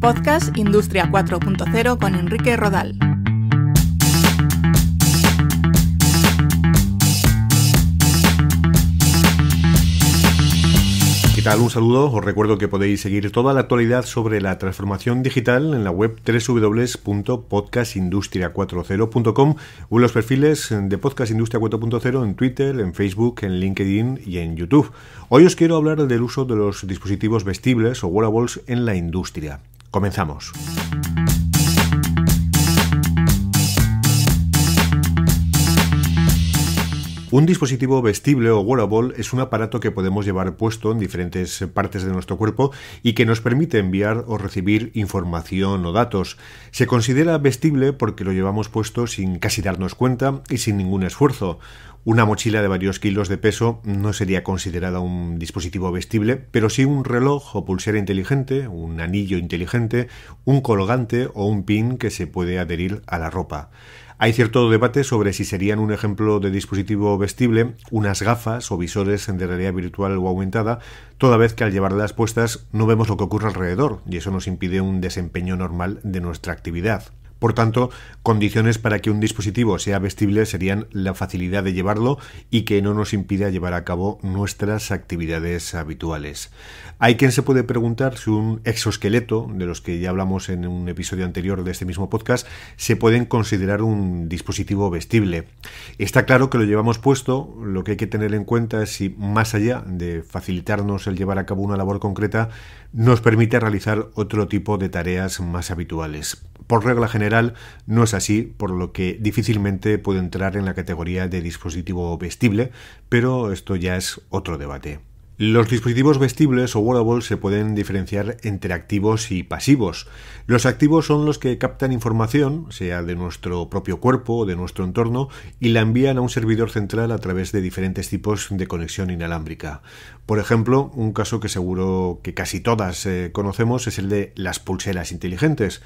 Podcast Industria 4.0 con Enrique Rodal. ¿Qué tal? Un saludo. Os recuerdo que podéis seguir toda la actualidad sobre la transformación digital en la web www.podcastindustria40.com o en los perfiles de Podcast Industria 4.0 en Twitter, en Facebook, en LinkedIn y en YouTube. Hoy os quiero hablar del uso de los dispositivos vestibles o wearables en la industria. Comenzamos. Un dispositivo vestible o wearable es un aparato que podemos llevar puesto en diferentes partes de nuestro cuerpo y que nos permite enviar o recibir información o datos. Se considera vestible porque lo llevamos puesto sin casi darnos cuenta y sin ningún esfuerzo. Una mochila de varios kilos de peso no sería considerada un dispositivo vestible, pero sí un reloj o pulsera inteligente, un anillo inteligente, un colgante o un pin que se puede adherir a la ropa. Hay cierto debate sobre si serían un ejemplo de dispositivo vestible unas gafas o visores de realidad virtual o aumentada, toda vez que al llevarlas puestas no vemos lo que ocurre alrededor y eso nos impide un desempeño normal de nuestra actividad. Por tanto, condiciones para que un dispositivo sea vestible serían la facilidad de llevarlo y que no nos impida llevar a cabo nuestras actividades habituales. Hay quien se puede preguntar si un exoesqueleto, de los que ya hablamos en un episodio anterior de este mismo podcast, se pueden considerar un dispositivo vestible. Está claro que lo llevamos puesto, lo que hay que tener en cuenta es si más allá de facilitarnos el llevar a cabo una labor concreta, nos permite realizar otro tipo de tareas más habituales. Por regla general, no es así, por lo que difícilmente puede entrar en la categoría de dispositivo vestible, pero esto ya es otro debate. Los dispositivos vestibles o wearable se pueden diferenciar entre activos y pasivos. Los activos son los que captan información, sea de nuestro propio cuerpo o de nuestro entorno, y la envían a un servidor central a través de diferentes tipos de conexión inalámbrica. Por ejemplo, un caso que seguro que casi todas eh, conocemos es el de las pulseras inteligentes.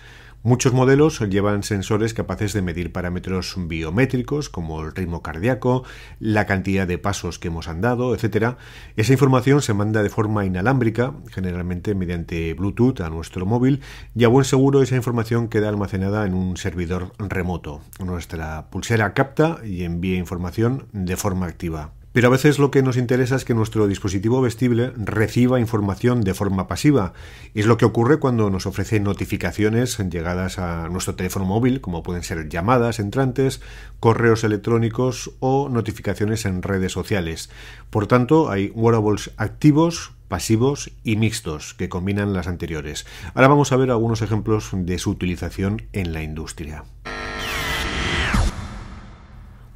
Muchos modelos llevan sensores capaces de medir parámetros biométricos como el ritmo cardíaco, la cantidad de pasos que hemos andado, etc. Esa información se manda de forma inalámbrica, generalmente mediante Bluetooth a nuestro móvil, y a buen seguro esa información queda almacenada en un servidor remoto. Nuestra pulsera capta y envía información de forma activa. Pero a veces lo que nos interesa es que nuestro dispositivo vestible reciba información de forma pasiva. Es lo que ocurre cuando nos ofrece notificaciones llegadas a nuestro teléfono móvil, como pueden ser llamadas entrantes, correos electrónicos o notificaciones en redes sociales. Por tanto, hay wearables activos pasivos y mixtos que combinan las anteriores. Ahora vamos a ver algunos ejemplos de su utilización en la industria.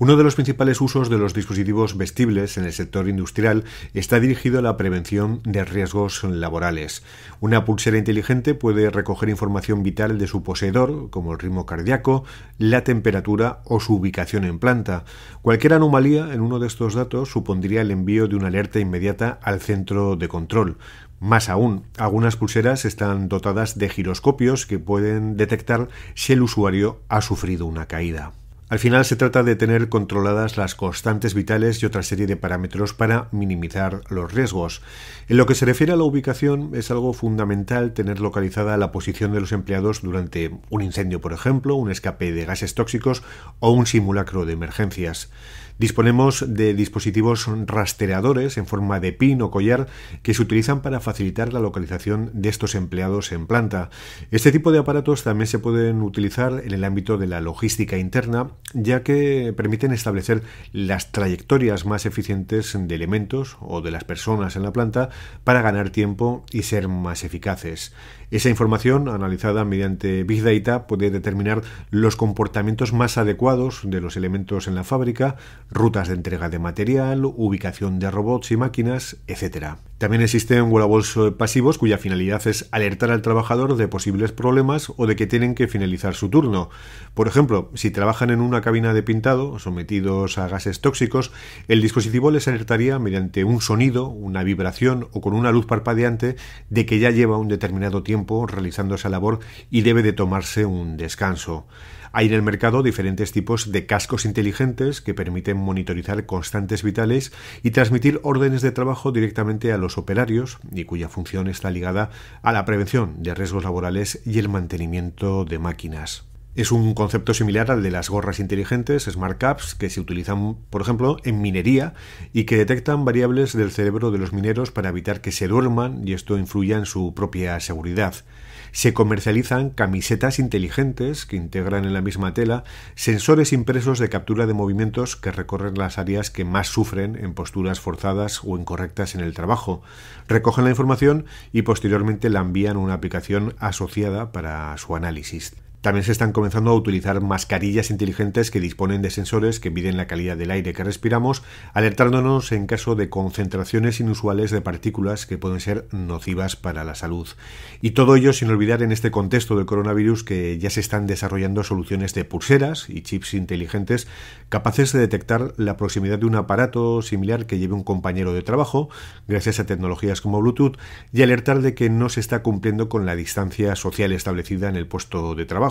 Uno de los principales usos de los dispositivos vestibles en el sector industrial está dirigido a la prevención de riesgos laborales. Una pulsera inteligente puede recoger información vital de su poseedor, como el ritmo cardíaco, la temperatura o su ubicación en planta. Cualquier anomalía en uno de estos datos supondría el envío de una alerta inmediata al centro de control. Más aún, algunas pulseras están dotadas de giroscopios que pueden detectar si el usuario ha sufrido una caída. Al final se trata de tener controladas las constantes vitales y otra serie de parámetros para minimizar los riesgos. En lo que se refiere a la ubicación, es algo fundamental tener localizada la posición de los empleados durante un incendio, por ejemplo, un escape de gases tóxicos o un simulacro de emergencias. Disponemos de dispositivos rastreadores en forma de pin o collar que se utilizan para facilitar la localización de estos empleados en planta. Este tipo de aparatos también se pueden utilizar en el ámbito de la logística interna, ya que permiten establecer las trayectorias más eficientes de elementos o de las personas en la planta para ganar tiempo y ser más eficaces. Esa información, analizada mediante Big Data, puede determinar los comportamientos más adecuados de los elementos en la fábrica, rutas de entrega de material, ubicación de robots y máquinas, etc. También existen wearables pasivos cuya finalidad es alertar al trabajador de posibles problemas o de que tienen que finalizar su turno. Por ejemplo, si trabajan en una cabina de pintado, sometidos a gases tóxicos, el dispositivo les alertaría mediante un sonido, una vibración o con una luz parpadeante de que ya lleva un determinado tiempo realizando esa labor y debe de tomarse un descanso. Hay en el mercado diferentes tipos de cascos inteligentes que permiten monitorizar constantes vitales y transmitir órdenes de trabajo directamente a los operarios y cuya función está ligada a la prevención de riesgos laborales y el mantenimiento de máquinas. Es un concepto similar al de las gorras inteligentes, smart caps, que se utilizan, por ejemplo, en minería y que detectan variables del cerebro de los mineros para evitar que se duerman y esto influya en su propia seguridad. Se comercializan camisetas inteligentes que integran en la misma tela sensores impresos de captura de movimientos que recorren las áreas que más sufren en posturas forzadas o incorrectas en el trabajo. Recogen la información y posteriormente la envían a una aplicación asociada para su análisis. También se están comenzando a utilizar mascarillas inteligentes que disponen de sensores que miden la calidad del aire que respiramos, alertándonos en caso de concentraciones inusuales de partículas que pueden ser nocivas para la salud. Y todo ello sin olvidar en este contexto del coronavirus que ya se están desarrollando soluciones de pulseras y chips inteligentes capaces de detectar la proximidad de un aparato similar que lleve un compañero de trabajo, gracias a tecnologías como Bluetooth, y alertar de que no se está cumpliendo con la distancia social establecida en el puesto de trabajo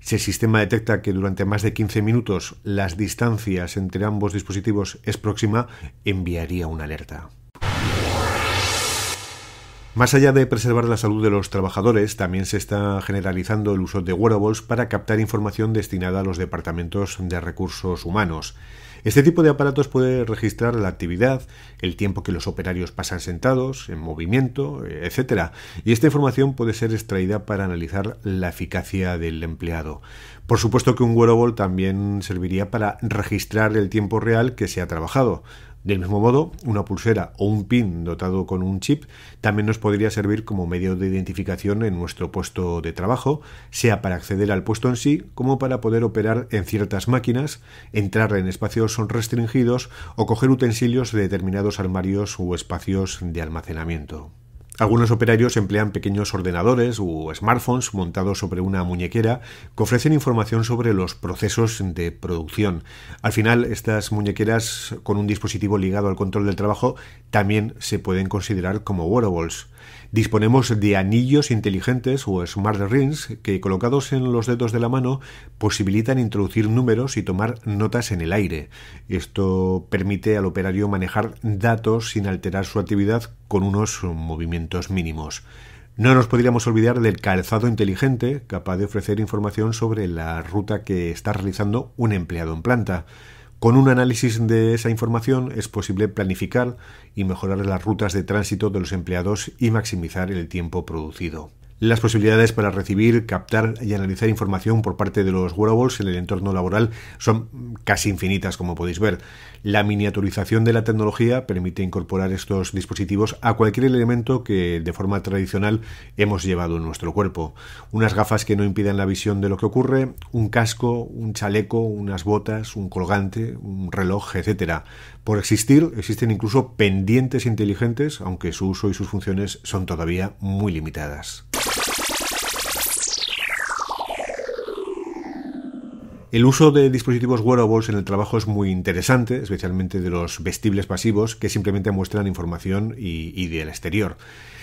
si el sistema detecta que durante más de 15 minutos las distancias entre ambos dispositivos es próxima, enviaría una alerta. Más allá de preservar la salud de los trabajadores, también se está generalizando el uso de wearables para captar información destinada a los departamentos de recursos humanos. Este tipo de aparatos puede registrar la actividad, el tiempo que los operarios pasan sentados, en movimiento, etc. Y esta información puede ser extraída para analizar la eficacia del empleado. Por supuesto que un wearable también serviría para registrar el tiempo real que se ha trabajado. Del mismo modo, una pulsera o un pin dotado con un chip también nos podría servir como medio de identificación en nuestro puesto de trabajo, sea para acceder al puesto en sí como para poder operar en ciertas máquinas, entrar en espacios restringidos o coger utensilios de determinados armarios o espacios de almacenamiento. Algunos operarios emplean pequeños ordenadores o smartphones montados sobre una muñequera que ofrecen información sobre los procesos de producción. Al final, estas muñequeras con un dispositivo ligado al control del trabajo también se pueden considerar como wearables. Disponemos de anillos inteligentes o smart rings que colocados en los dedos de la mano posibilitan introducir números y tomar notas en el aire. Esto permite al operario manejar datos sin alterar su actividad con unos movimientos mínimos. No nos podríamos olvidar del calzado inteligente, capaz de ofrecer información sobre la ruta que está realizando un empleado en planta. Con un análisis de esa información es posible planificar y mejorar las rutas de tránsito de los empleados y maximizar el tiempo producido. Las posibilidades para recibir, captar y analizar información por parte de los wearables en el entorno laboral son casi infinitas, como podéis ver. La miniaturización de la tecnología permite incorporar estos dispositivos a cualquier elemento que de forma tradicional hemos llevado en nuestro cuerpo. Unas gafas que no impidan la visión de lo que ocurre, un casco, un chaleco, unas botas, un colgante, un reloj, etc. Por existir, existen incluso pendientes inteligentes, aunque su uso y sus funciones son todavía muy limitadas. El uso de dispositivos wearables en el trabajo es muy interesante, especialmente de los vestibles pasivos que simplemente muestran información y, del exterior.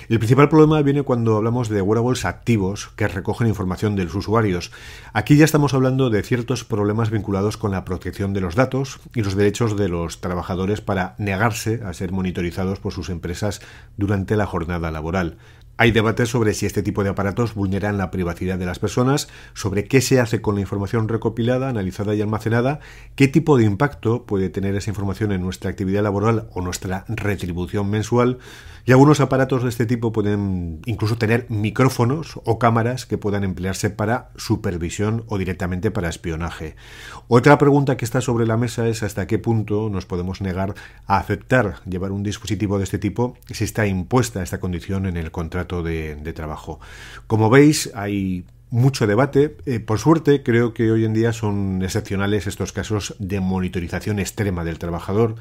El principal problema viene cuando hablamos de wearables activos que recogen información de los usuarios. Aquí ya estamos hablando de ciertos problemas vinculados con la protección de los datos y los derechos de los trabajadores para negarse a ser monitorizados por sus empresas durante la jornada laboral. Hay debates sobre si este tipo de aparatos vulneran la privacidad de las personas, sobre qué se hace con la información recopilada, analizada y almacenada, qué tipo de impacto puede tener esa información en nuestra actividad laboral o nuestra retribución mensual, y algunos aparatos de este tipo pueden incluso tener micrófonos o cámaras que puedan emplearse para supervisión o directamente para espionaje. Otra pregunta que está sobre la mesa es hasta qué punto nos podemos negar a aceptar llevar un dispositivo de este tipo si está impuesta esta condición en el contrato de, trabajo. Como veis, hay mucho debate. Eh, por suerte, creo que hoy en día son excepcionales estos casos de monitorización extrema del trabajador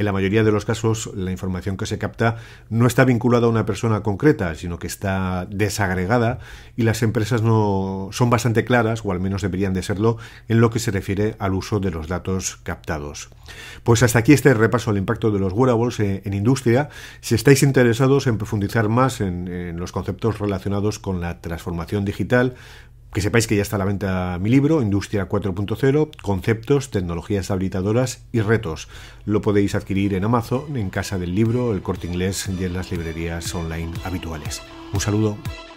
en la mayoría de los casos la información que se capta no está vinculada a una persona concreta, sino que está desagregada y las empresas no son bastante claras, o al menos deberían de serlo, en lo que se refiere al uso de los datos captados. Pues hasta aquí este repaso al impacto de los wearables eh, en, industria. Si estáis interesados en profundizar más en los conceptos relacionados con la transformación digital, que sepáis que ya está a la venta mi libro, Industria 4.0, Conceptos, Tecnologías Habilitadoras y Retos. Lo podéis adquirir en Amazon, en Casa del Libro, el Corte Inglés y en las librerías online habituales. Un saludo.